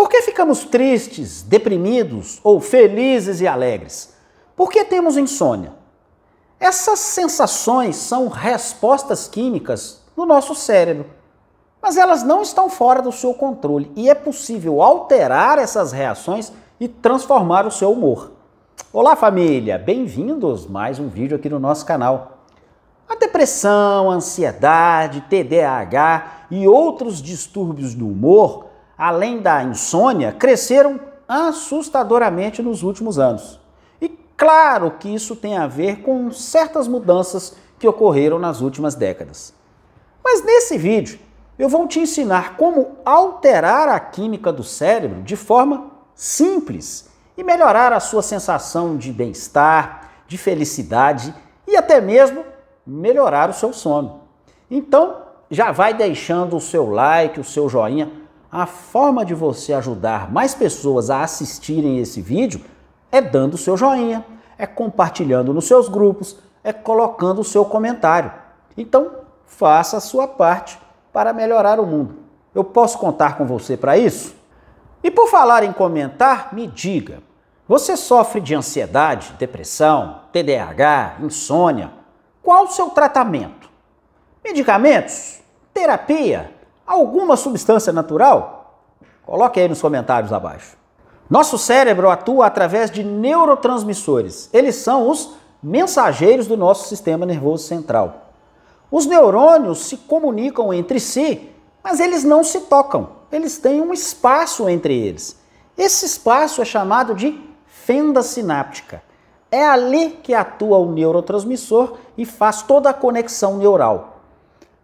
Por que ficamos tristes, deprimidos ou felizes e alegres? Por que temos insônia? Essas sensações são respostas químicas no nosso cérebro, mas elas não estão fora do seu controle e é possível alterar essas reações e transformar o seu humor. Olá, família! Bem-vindos mais um vídeo aqui no nosso canal. A depressão, a ansiedade, TDAH e outros distúrbios do humor além da insônia, cresceram assustadoramente nos últimos anos. E claro que isso tem a ver com certas mudanças que ocorreram nas últimas décadas. Mas nesse vídeo eu vou te ensinar como alterar a química do cérebro de forma simples e melhorar a sua sensação de bem-estar, de felicidade e até mesmo melhorar o seu sono. Então, já vai deixando o seu like, o seu joinha a forma de você ajudar mais pessoas a assistirem esse vídeo é dando o seu joinha, é compartilhando nos seus grupos, é colocando o seu comentário. Então, faça a sua parte para melhorar o mundo. Eu posso contar com você para isso? E por falar em comentar, me diga, você sofre de ansiedade, depressão, TDAH, insônia? Qual o seu tratamento? Medicamentos? Terapia? alguma substância natural? Coloque aí nos comentários abaixo. Nosso cérebro atua através de neurotransmissores. Eles são os mensageiros do nosso sistema nervoso central. Os neurônios se comunicam entre si, mas eles não se tocam. Eles têm um espaço entre eles. Esse espaço é chamado de fenda sináptica. É ali que atua o neurotransmissor e faz toda a conexão neural.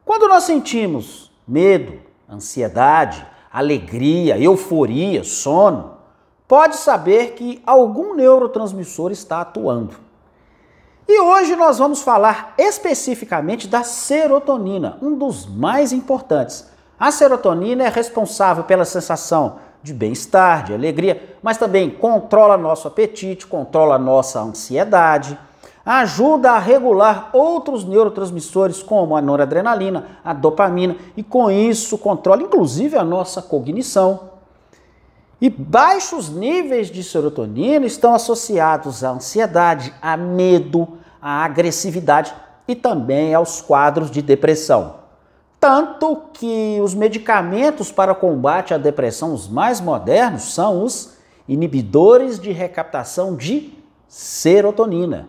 Quando nós sentimos medo, ansiedade, alegria, euforia, sono, pode saber que algum neurotransmissor está atuando. E hoje nós vamos falar especificamente da serotonina, um dos mais importantes. A serotonina é responsável pela sensação de bem-estar, de alegria, mas também controla nosso apetite, controla nossa ansiedade, ajuda a regular outros neurotransmissores como a noradrenalina, a dopamina e com isso controla inclusive a nossa cognição. E baixos níveis de serotonina estão associados à ansiedade, a medo, à agressividade e também aos quadros de depressão. Tanto que os medicamentos para combate à depressão, os mais modernos, são os inibidores de recaptação de serotonina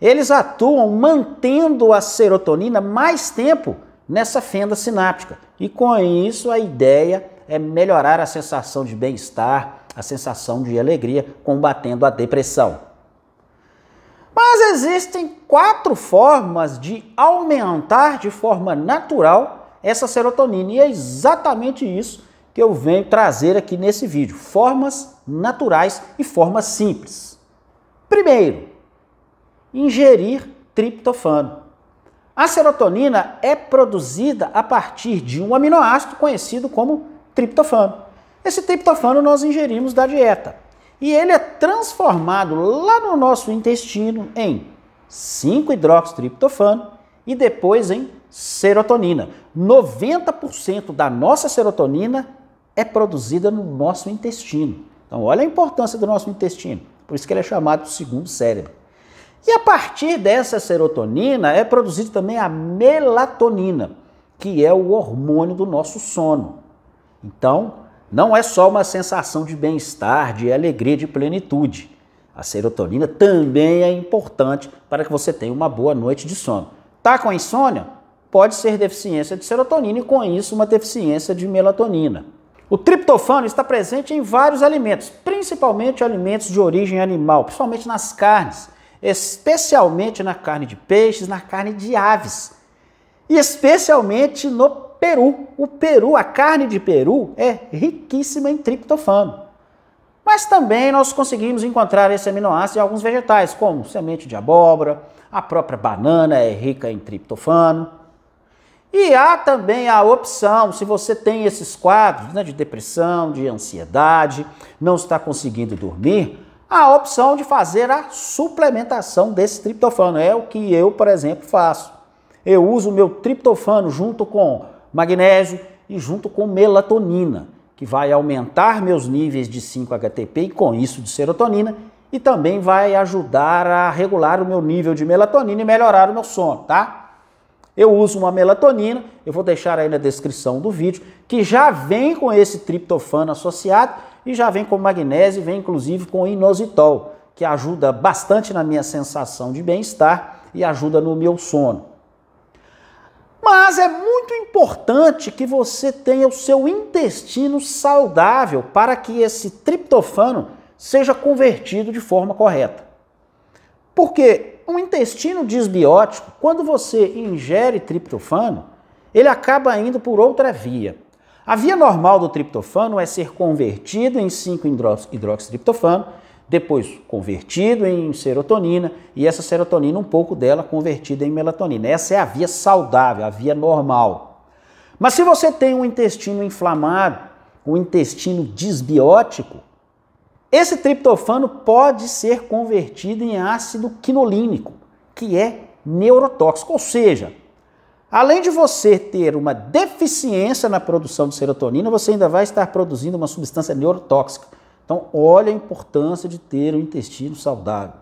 eles atuam mantendo a serotonina mais tempo nessa fenda sináptica. E com isso, a ideia é melhorar a sensação de bem-estar, a sensação de alegria, combatendo a depressão. Mas existem quatro formas de aumentar de forma natural essa serotonina, e é exatamente isso que eu venho trazer aqui nesse vídeo: formas naturais e formas simples. Primeiro, ingerir triptofano. A serotonina é produzida a partir de um aminoácido conhecido como triptofano. Esse triptofano nós ingerimos da dieta e ele é transformado lá no nosso intestino em 5-hidroxitriptofano e depois em serotonina. 90% da nossa serotonina é produzida no nosso intestino. Então, olha a importância do nosso intestino. Por isso que ele é chamado de segundo cérebro. E a partir dessa serotonina é produzida também a melatonina, que é o hormônio do nosso sono. Então, não é só uma sensação de bem-estar, de alegria, de plenitude. A serotonina também é importante para que você tenha uma boa noite de sono. Tá com insônia? Pode ser deficiência de serotonina e com isso uma deficiência de melatonina. O triptofano está presente em vários alimentos, principalmente alimentos de origem animal, principalmente nas carnes especialmente na carne de peixes, na carne de aves, e especialmente no peru. O peru, a carne de peru, é riquíssima em triptofano. Mas também nós conseguimos encontrar esse aminoácido em alguns vegetais, como semente de abóbora, a própria banana é rica em triptofano. E há também a opção, se você tem esses quadros né, de depressão, de ansiedade, não está conseguindo dormir, a opção de fazer a suplementação desse triptofano. É o que eu, por exemplo, faço. Eu uso o meu triptofano junto com magnésio e junto com melatonina, que vai aumentar meus níveis de 5-HTP e com isso de serotonina e também vai ajudar a regular o meu nível de melatonina e melhorar o meu sono, tá? Eu uso uma melatonina, eu vou deixar aí na descrição do vídeo, que já vem com esse triptofano associado e já vem com magnésio, vem inclusive com inositol, que ajuda bastante na minha sensação de bem-estar e ajuda no meu sono. Mas é muito importante que você tenha o seu intestino saudável para que esse triptofano seja convertido de forma correta. Porque um intestino desbiótico, quando você ingere triptofano, ele acaba indo por outra via. A via normal do triptofano é ser convertido em 5-hidroxitriptofano, depois convertido em serotonina e essa serotonina, um pouco dela, convertida em melatonina. Essa é a via saudável, a via normal. Mas se você tem um intestino inflamado, um intestino desbiótico, esse triptofano pode ser convertido em ácido quinolínico, que é neurotóxico, ou seja, Além de você ter uma deficiência na produção de serotonina, você ainda vai estar produzindo uma substância neurotóxica. Então, olha a importância de ter um intestino saudável.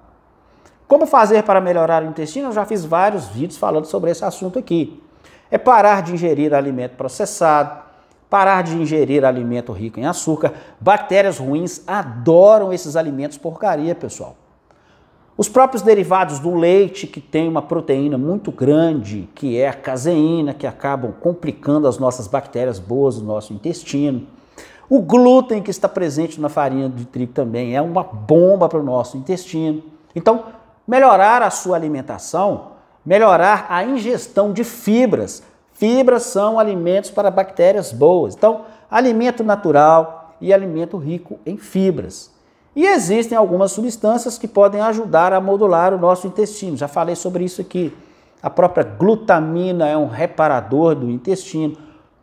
Como fazer para melhorar o intestino? Eu já fiz vários vídeos falando sobre esse assunto aqui. É parar de ingerir alimento processado, parar de ingerir alimento rico em açúcar. Bactérias ruins adoram esses alimentos porcaria, pessoal. Os próprios derivados do leite, que tem uma proteína muito grande, que é a caseína, que acabam complicando as nossas bactérias boas do nosso intestino. O glúten que está presente na farinha de trigo também é uma bomba para o nosso intestino. Então, melhorar a sua alimentação, melhorar a ingestão de fibras. Fibras são alimentos para bactérias boas. Então, alimento natural e alimento rico em fibras. E existem algumas substâncias que podem ajudar a modular o nosso intestino. Já falei sobre isso aqui. A própria glutamina é um reparador do intestino.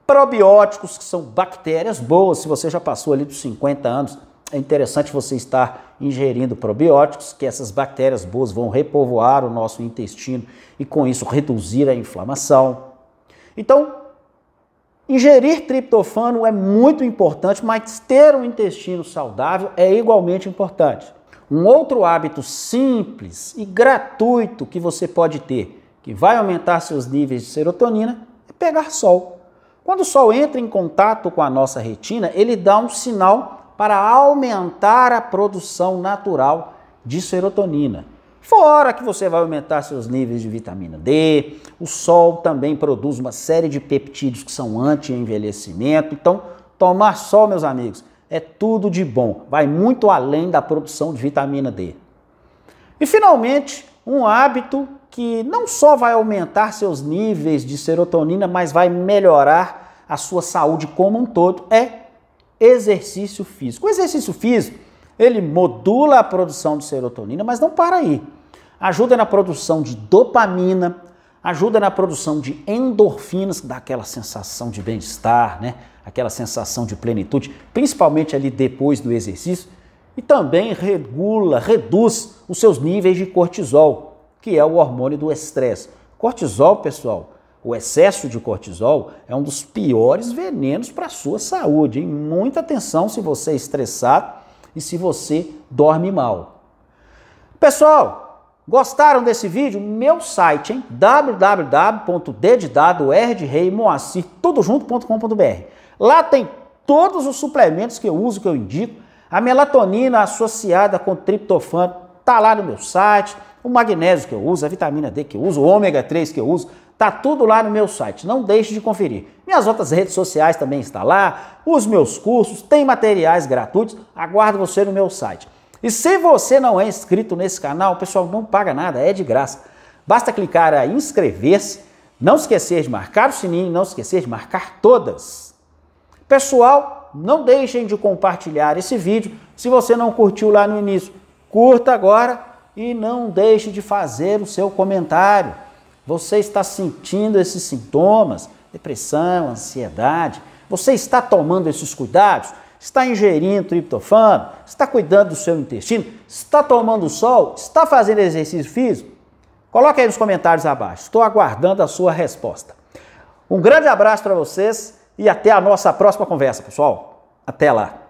Probióticos, que são bactérias boas, se você já passou ali dos 50 anos, é interessante você estar ingerindo probióticos, que essas bactérias boas vão repovoar o nosso intestino e com isso reduzir a inflamação. Então, Ingerir triptofano é muito importante, mas ter um intestino saudável é igualmente importante. Um outro hábito simples e gratuito que você pode ter, que vai aumentar seus níveis de serotonina, é pegar sol. Quando o sol entra em contato com a nossa retina, ele dá um sinal para aumentar a produção natural de serotonina. Fora que você vai aumentar seus níveis de vitamina D, o sol também produz uma série de peptídeos que são anti-envelhecimento. Então, tomar sol, meus amigos, é tudo de bom. Vai muito além da produção de vitamina D. E finalmente, um hábito que não só vai aumentar seus níveis de serotonina, mas vai melhorar a sua saúde como um todo, é exercício físico. O exercício físico ele modula a produção de serotonina, mas não para aí. Ajuda na produção de dopamina, ajuda na produção de endorfinas, que dá aquela sensação de bem-estar, né? aquela sensação de plenitude, principalmente ali depois do exercício, e também regula, reduz os seus níveis de cortisol, que é o hormônio do estresse. Cortisol, pessoal, o excesso de cortisol é um dos piores venenos para a sua saúde. Hein? Muita atenção se você é estressado e se você dorme mal. Pessoal, gostaram desse vídeo? Meu site, hein? www.ddadordereimoacirtudojunto.com.br. Lá tem todos os suplementos que eu uso, que eu indico. A melatonina associada com triptofano tá lá no meu site. O magnésio que eu uso, a vitamina D que eu uso, o ômega 3 que eu uso, Tá tudo lá no meu site, não deixe de conferir. Minhas outras redes sociais também estão lá, os meus cursos, tem materiais gratuitos, aguardo você no meu site. E se você não é inscrito nesse canal, pessoal, não paga nada, é de graça. Basta clicar em inscrever-se, não esquecer de marcar o sininho, não esquecer de marcar todas. Pessoal, não deixem de compartilhar esse vídeo. Se você não curtiu lá no início, curta agora e não deixe de fazer o seu comentário. Você está sentindo esses sintomas? Depressão, ansiedade? Você está tomando esses cuidados? Está ingerindo triptofano? Está cuidando do seu intestino? Está tomando sol? Está fazendo exercício físico? Coloque aí nos comentários abaixo. Estou aguardando a sua resposta. Um grande abraço para vocês e até a nossa próxima conversa, pessoal. Até lá!